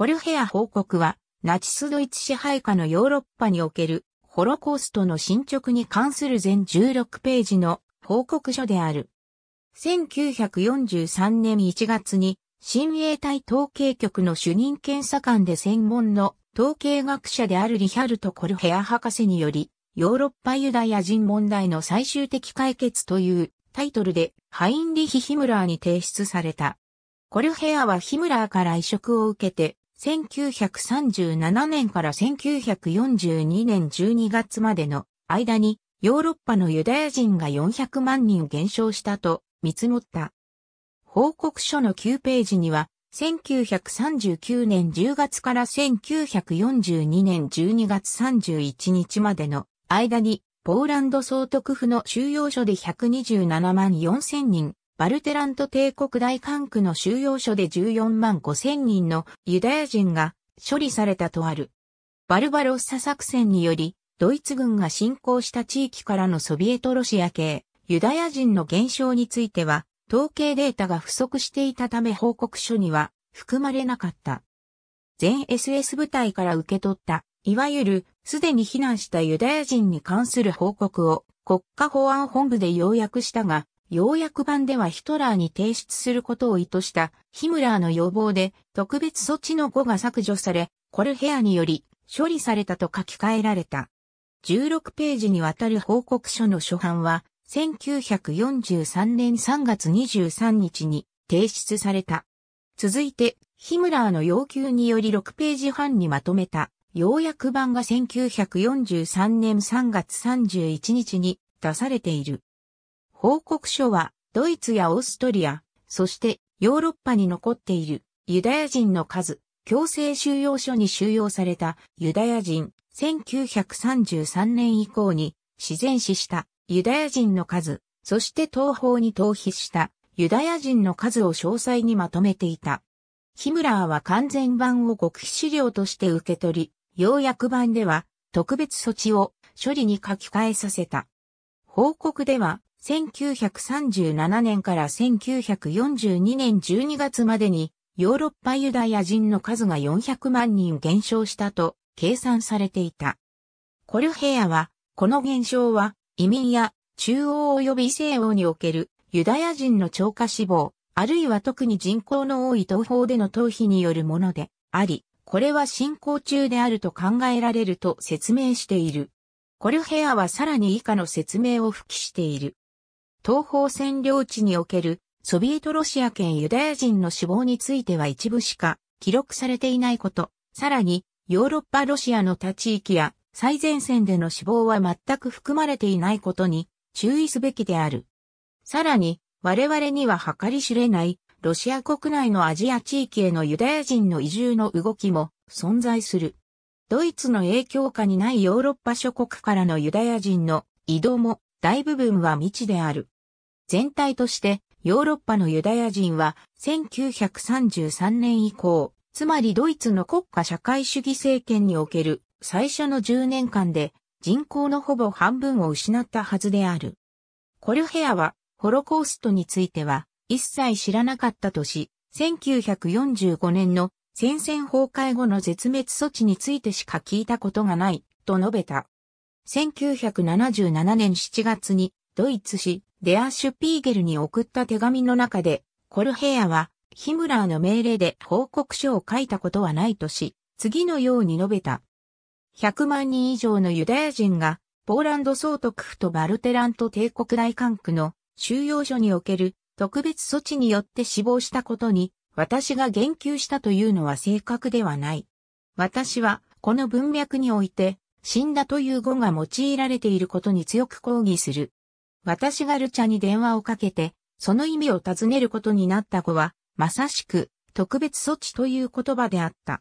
コルヘア報告は、ナチスドイツ支配下のヨーロッパにおけるホロコーストの進捗に関する全16ページの報告書である。1943年1月に、新衛隊統計局の主任検査官で専門の統計学者であるリヒャルト・コルヘア博士により、ヨーロッパユダヤ人問題の最終的解決というタイトルでハインリヒ・ヒムラーに提出された。コルヘアはヒムラーから移植を受けて1937年から1942年12月までの間にヨーロッパのユダヤ人が400万人減少したと見積もった。報告書の9ページには、1939年10月から1942年12月31日までの間に、ポーランド総督府の収容所で127万4000人バルテラント帝国大管区の収容所で14万5千人のユダヤ人が処理されたとある。バルバロッサ作戦により、ドイツ軍が侵攻した地域からのソビエトロシア系、ユダヤ人の減少については、統計データが不足していたため報告書には含まれなかった。全 SS 部隊から受け取った、いわゆるすでに避難したユダヤ人に関する報告を国家保安本部で要約したが、要約版ではヒトラーに提出することを意図したヒムラーの要望で特別措置の語が削除され、コルヘアにより処理されたと書き換えられた。16ページにわたる報告書の初版は、1943年3月23日に提出された。続いて、ヒムラーの要求により6ページ半にまとめた、要約版が1943年3月31日に出されている。報告書はドイツやオーストリア、そしてヨーロッパに残っているユダヤ人の数、強制収容所に収容されたユダヤ人、1933年以降に自然死したユダヤ人の数、そして東方に逃避したユダヤ人の数を詳細にまとめていた。ヒムラーは完全版を極秘資料として受け取り、要約版では特別措置を処理に書き換えさせた。報告では1937年から1942年12月までにヨーロッパユダヤ人の数が400万人減少したと計算されていた。コルヘアは、この減少は移民や中央及び西欧におけるユダヤ人の超過死亡、あるいは特に人口の多い東方での逃避によるものであり、これは進行中であると考えられると説明している。コルヘアはさらに以下の説明を付記している。東方占領地におけるソビエトロシア圏ユダヤ人の死亡については一部しか記録されていないこと、さらにヨーロッパロシアの他地域や最前線での死亡は全く含まれていないことに注意すべきである。さらに我々には計り知れないロシア国内のアジア地域へのユダヤ人の移住の動きも存在する。ドイツの影響下にないヨーロッパ諸国からのユダヤ人の移動も大部分は未知である。全体として、ヨーロッパのユダヤ人は1933年以降、つまりドイツの国家社会主義政権における最初の10年間で人口のほぼ半分を失ったはずである。コルヘアはホロコーストについては一切知らなかったとし、1945年の戦線崩壊後の絶滅措置についてしか聞いたことがないと述べた。1977年7月にドイツ紙デア・シュピーゲルに送った手紙の中で、コルヘアはヒムラーの命令で報告書を書いたことはないとし、次のように述べた。100万人以上のユダヤ人が、ポーランド総督府とバルテラント帝国大管区の収容所における特別措置によって死亡したことに、私が言及したというのは正確ではない。私は、この文脈において、死んだという語が用いられていることに強く抗議する。私がルチャに電話をかけて、その意味を尋ねることになった語は、まさしく、特別措置という言葉であった。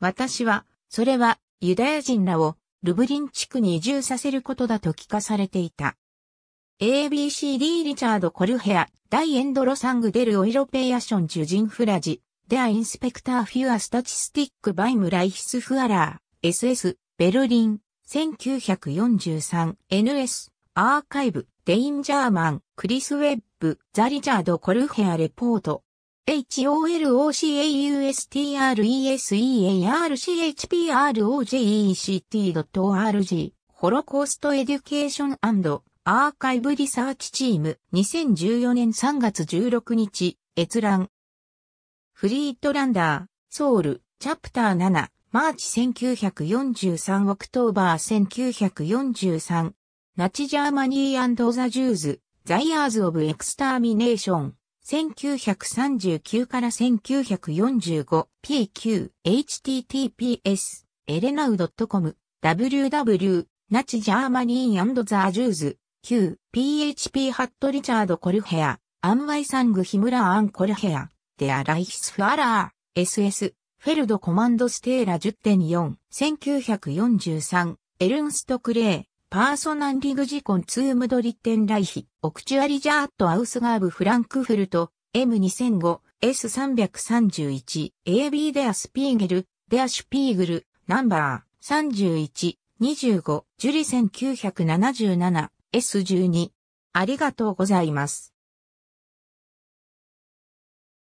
私は、それは、ユダヤ人らを、ルブリン地区に移住させることだと聞かされていた。ABCD リチャード・コルヘア、ダイエンドロサングデル・オイロペイアション・ジュジン・フラジ、デア・インスペクター・フュア・スタチスティック・バイム・ライヒス・フアラー、SS、ベルリン、1943、NS、アーカイブ、デインジャーマン、クリス・ウェッブ、ザ・リチャード・コルヘア・レポート。holocaustresearchproject.org ホロコースト・エデュケーションアーカイブ・リサーチチーム2014年3月16日閲覧フリートランダー、ソウル、チャプター7マーチ1943オクトーバー1943ナチジャーマニーザ・ジューズザイヤーズ・オブ・エクスターミネーション1939から1945 PQ https エレナウ .com ww ナチジャーマニーザ・ジューズ Q PHP ハットリチャード・コルヘアアンワイサング・ヒムラアン・コルヘアデア・ライヒス・フアラー SS フェルドコマンドステーラ10.4、1943、エルンスト・クレー、パーソナンリグジコンツームドリッテンライヒ、オクチュアリジャーット・アウスガーブ・フランクフルト、M2005、S331、AB デアスピーゲル、デアシュピーグル、ナンバー31、25、ジュリ1977、S12。ありがとうございます。